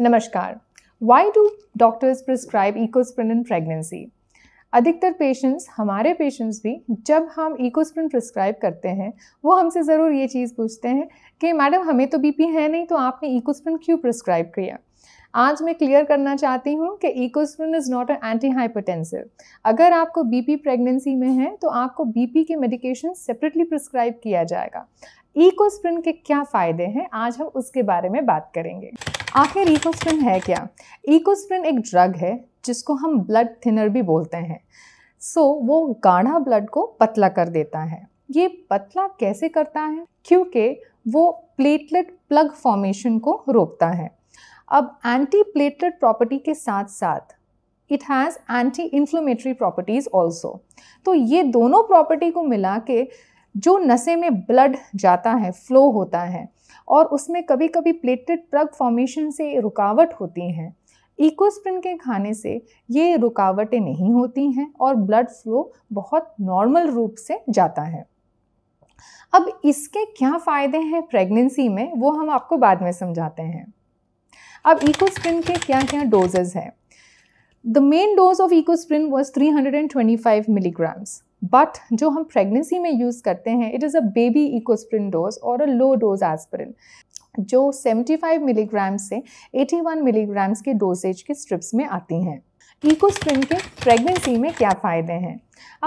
नमस्कार why do doctors prescribe Ecosprin in pregnancy अधिकतर patients हमारे पेशेंट्स भी जब हम इकोस्प्रिन प्रिस्क्राइब करते हैं वो हमसे ज़रूर ये चीज़ पूछते हैं कि मैडम हमें तो बीपी है नहीं तो आपने इकोस्प्रिन क्यों प्रिस्क्राइब किया आज मैं क्लियर करना चाहती हूँ कि Ecosprin is not an anti hypertensive अगर आपको बीपी प्रेगनेंसी में है तो आपको बीपी के मेडिकेशन सेपरेटली प्रिस्क्राइब किया जाएगा इकोस्प्रिन के क्या फ़ायदे हैं आज हम उसके बारे में बात करेंगे आखिर इकोस्प्रिन है क्या ईकोस्प्रिन एक ड्रग है जिसको हम ब्लड थिनर भी बोलते हैं सो so, वो गाढ़ा ब्लड को पतला कर देता है ये पतला कैसे करता है क्योंकि वो प्लेटलेट प्लग फॉर्मेशन को रोकता है अब एंटी प्लेटलेट प्रॉपर्टी के साथ साथ it has anti inflammatory properties also तो ये दोनों प्रॉपर्टी को मिला के जो नशे में ब्लड जाता है फ्लो होता है और उसमें कभी कभी प्लेटलेट प्लग फॉर्मेशन से रुकावट होती हैं इकोस्प्रिन के खाने से ये रुकावटें नहीं होती हैं और ब्लड फ्लो बहुत नॉर्मल रूप से जाता है अब इसके क्या फ़ायदे हैं प्रेगनेंसी में वो हम आपको बाद में समझाते हैं अब इकोस्प्रिन के क्या क्या डोजेज़ हैं the main dose of Ecosprin was 325 milligrams but जो हम प्रेगनेंसी में यूज़ करते हैं it is a baby Ecosprin dose और अ लो डोज एस्पिरिन जो 75 मिलीग्राम से 81 मिलीग्राम्स के डोजेज के स्ट्रिप्स में आती हैं इकोस्प्रिन के प्रेगनेंसी में क्या फ़ायदे हैं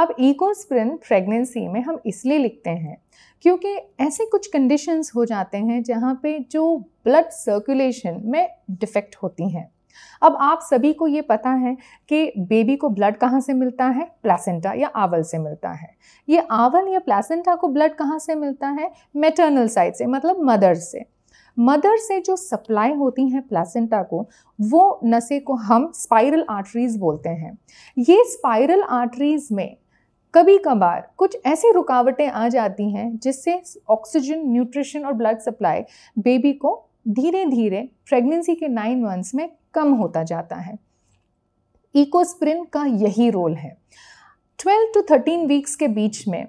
अब इकोस्प्रिन प्रेगनेंसी में हम इसलिए लिखते हैं क्योंकि ऐसे कुछ कंडीशंस हो जाते हैं जहाँ पे जो ब्लड सर्कुलेशन में डिफेक्ट होती हैं अब आप सभी को ये पता है कि बेबी को ब्लड कहाँ से मिलता है प्लासेंटा या आवल से मिलता है ये आवल या प्लासेंटा को ब्लड कहाँ से मिलता है मेटर्नल साइड से मतलब मदर से मदर से जो सप्लाई होती हैं प्लासेंटा को वो नशे को हम स्पाइरल आर्टरीज बोलते हैं ये स्पाइरल आर्टरीज में कभी कभार कुछ ऐसी रुकावटें आ जाती हैं जिससे ऑक्सीजन न्यूट्रिशन और ब्लड सप्लाई बेबी को धीरे धीरे प्रेगनेंसी के नाइन मंथ्स में कम होता जाता है इकोस्प्रिन का यही रोल है 12 टू 13 वीक्स के बीच में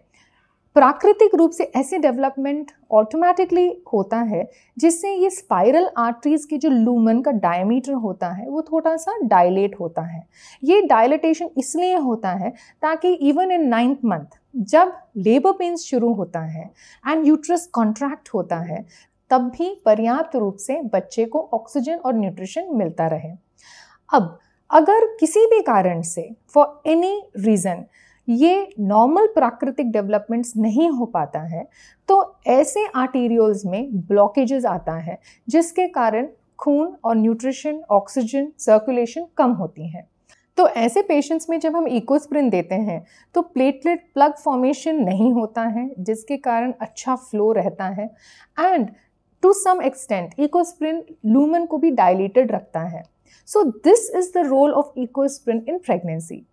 प्राकृतिक रूप से ऐसे डेवलपमेंट ऑटोमेटिकली होता है जिससे ये स्पाइरल आर्टरीज के जो लूमन का डायमीटर होता है वो थोड़ा सा डायलेट होता है ये डायलेटेशन इसलिए होता है ताकि इवन इन नाइन्थ मंथ जब लेबर पेन्स शुरू होता है एंड यूट्रस कॉन्ट्रैक्ट होता है तब भी पर्याप्त रूप से बच्चे को ऑक्सीजन और न्यूट्रिशन मिलता रहे अब अगर किसी भी कारण से फॉर एनी रीज़न ये नॉर्मल प्राकृतिक डेवलपमेंट्स नहीं हो पाता है तो ऐसे आर्टीरियोल्स में ब्लॉकेजेस आता है जिसके कारण खून और न्यूट्रिशन ऑक्सीजन सर्कुलेशन कम होती हैं तो ऐसे पेशेंट्स में जब हम इकोस्प्रिन देते हैं तो प्लेटलेट प्लग फॉर्मेशन नहीं होता है जिसके कारण अच्छा फ्लो रहता है and to some extent Ecosprin lumen को भी डायलेटेड रखता है so this is the role of Ecosprin in pregnancy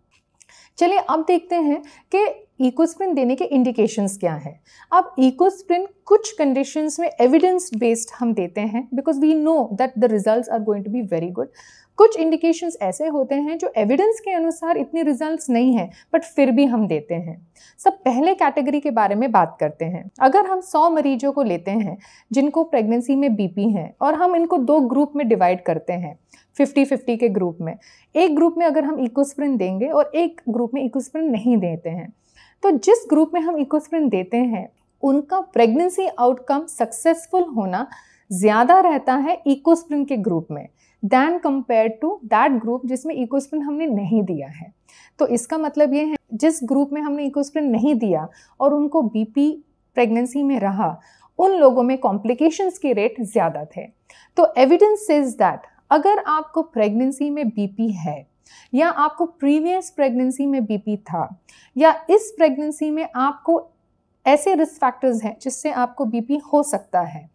चलिए अब देखते हैं कि इकोस्प्रिन देने के इंडिकेशंस क्या हैं अब इकोस्प्रिन कुछ कंडीशंस में एविडेंस बेस्ड हम देते हैं because we know that the results are going to be very good कुछ इंडिकेशंस ऐसे होते हैं जो एविडेंस के अनुसार इतने रिजल्ट्स नहीं हैं बट फिर भी हम देते हैं सब पहले कैटेगरी के बारे में बात करते हैं अगर हम 100 मरीजों को लेते हैं जिनको प्रेगनेंसी में बीपी है और हम इनको दो ग्रुप में डिवाइड करते हैं 50-50 के ग्रुप में एक ग्रुप में अगर हम इकोस्प्रिन देंगे और एक ग्रुप में इकोस्प्रिन नहीं देते हैं तो जिस ग्रुप में हम इकोस्प्रिन देते हैं उनका प्रेगनेंसी आउटकम सक्सेसफुल होना ज़्यादा रहता है इकोस्प्रिन के ग्रुप में than compare to that group जिसमें इकोस्प्रिन हमने नहीं दिया है तो इसका मतलब ये है जिस ग्रुप में हमने इकोस्प्रिन नहीं दिया और उनको बीपी प्रेगनेंसी में रहा उन लोगों में कॉम्प्लिकेशंस के रेट ज़्यादा थे तो एविडेंस इज़ दैट अगर आपको प्रेगनेंसी में बीपी है या आपको प्रीवियस प्रेगनेंसी में बीपी था या इस प्रेगनेंसी में आपको ऐसे रिस्क फैक्टर्स हैं जिससे आपको बीपी हो सकता है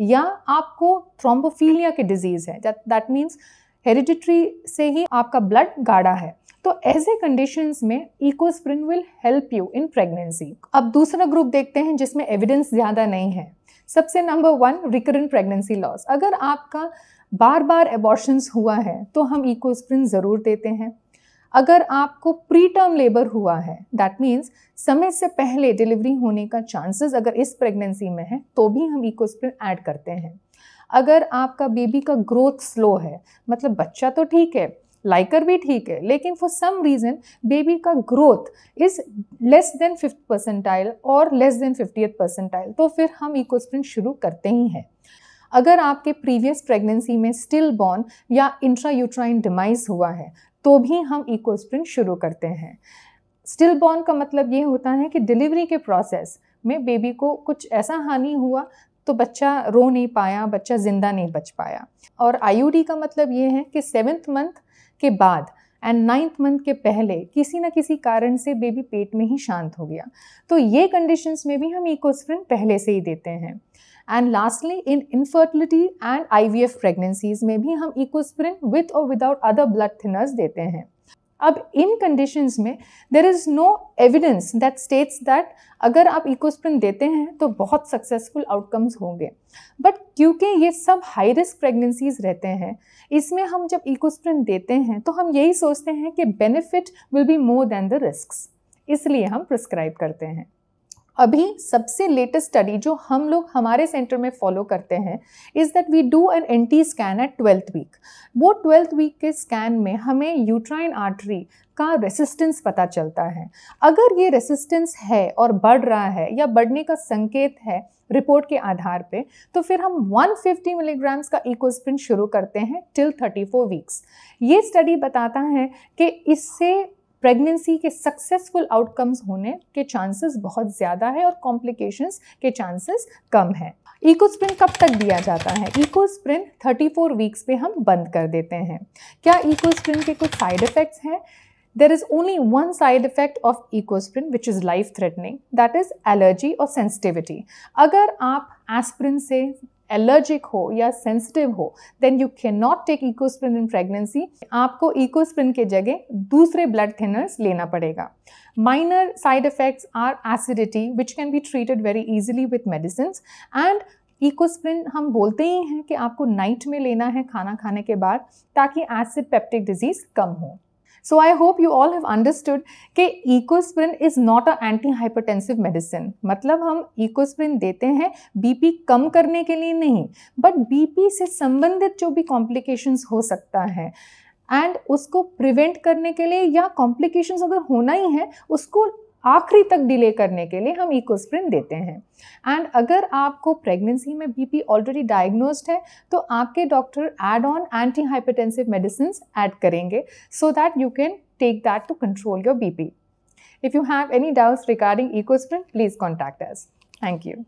या आपको थ्रोम्बोफीलिया की डिजीज़ है दैट मीन्स हेरिडिटरी से ही आपका ब्लड गाढ़ा है तो ऐसे कंडीशंस में Ecosprin will help you in pregnancy अब दूसरा ग्रुप देखते हैं जिसमें एविडेंस ज़्यादा नहीं है सबसे number one recurrent pregnancy loss अगर आपका बार बार एबॉर्शंस हुआ है तो हम इकोस्प्रिन ज़रूर देते हैं अगर आपको प्री टर्म लेबर हुआ है दैट मीन्स समय से पहले डिलीवरी होने का चांसेस अगर इस प्रेगनेंसी में है तो भी हम इकोस्प्रिन ऐड करते हैं अगर आपका बेबी का ग्रोथ स्लो है मतलब बच्चा तो ठीक है लाइकर भी ठीक है लेकिन फॉर सम रीज़न बेबी का growth is less than fifth percentile और लेस देन फिफ्टियथ परसेंटाइल तो फिर हम इकोस्प्रिन शुरू करते ही हैं अगर आपके प्रीवियस प्रेगनेंसी में स्टिल बॉर्न या इंट्रा यूट्राइन डिमाइज हुआ है तो भी हम इकोस्प्रिन शुरू करते हैं स्टिल बॉर्न का मतलब ये होता है कि डिलीवरी के प्रोसेस में बेबी को कुछ ऐसा हानि हुआ तो बच्चा रो नहीं पाया बच्चा ज़िंदा नहीं बच पाया और आई का मतलब ये है कि सेवन्थ मंथ के बाद एंड नाइन्थ मंथ के पहले किसी ना किसी कारण से बेबी पेट में ही शांत हो गया तो ये कंडीशंस में भी हम इकोस्प्रिन पहले से ही देते हैं and lastly in infertility and IVF pregnancies में भी हम इकोस्प्रिन विथ और विदाउट अदर ब्लड थिनर्स देते हैं अब इन कंडीशंस में there is no evidence that states that अगर आप इकोस्प्रिन देते हैं तो बहुत सक्सेसफुल आउटकम्स होंगे बट क्योंकि ये सब हाई रिस्क प्रेगनेंसीज रहते हैं इसमें हम जब इकोस्प्रिन देते हैं तो हम यही सोचते हैं कि benefit will be more than the risk इसलिए हम प्रिस्क्राइब करते हैं अभी सबसे लेटेस्ट स्टडी जो हम लोग हमारे सेंटर में फॉलो करते हैं is that we do an N T scan at twelfth week वो ट्वेल्थ वीक के स्कैन में हमें यूट्राइन आर्टरी का रेसिस्टेंस पता चलता है अगर ये रेसिस्टेंस है और बढ़ रहा है या बढ़ने का संकेत है रिपोर्ट के आधार पे तो फिर हम 150 मिलीग्राम्स का इकोस्प्रिन शुरू करते हैं टिल 34 वीक्स ये स्टडी बताता है कि इससे प्रेगनेंसी के सक्सेसफुल आउटकम्स होने के चांसेस बहुत ज़्यादा है और कॉम्प्लिकेशंस के चांसेस कम है स्प्रिन कब तक दिया जाता है इको स्प्रिन 34 वीक्स पे हम बंद कर देते हैं क्या स्प्रिन के कुछ साइड इफ़ेक्ट्स हैं is only one side effect of of स्प्रिन which is life threatening that is allergy और सेंसिटिविटी अगर आप एस्प्रिन से एलर्जिक हो या सेंसिटिव हो then you can not take Ecosprin in pregnancy आपको इकोस्प्रिन के जगह दूसरे ब्लड थिनर्स लेना पड़ेगा minor side effects are acidity which can be treated very easily with medicine and Ecosprin हम बोलते ही हैं कि आपको नाइट में लेना है खाना खाने के बाद ताकि एसिड पेप्टिक डिजीज़ कम हो so I hope you all have understood कि Ecosprin is not a anti hypertensive medicine मतलब हम इकोस्प्रिन देते हैं बीपी कम करने के लिए नहीं बट बीपी से संबंधित जो भी कॉम्प्लिकेशंस हो सकता है एंड उसको प्रिवेंट करने के लिए या कॉम्प्लिकेशंस अगर होना ही है उसको आखिरी तक डिले करने के लिए हम इकोस्प्रिन देते हैं एंड अगर आपको प्रेगनेंसी में बीपी ऑलरेडी डायग्नोस्ड है तो आपके doctor add on anti hypertensive medicine add करेंगे so that you can take that to control your BP if you have any doubts regarding EcoSprint, please contact us thank you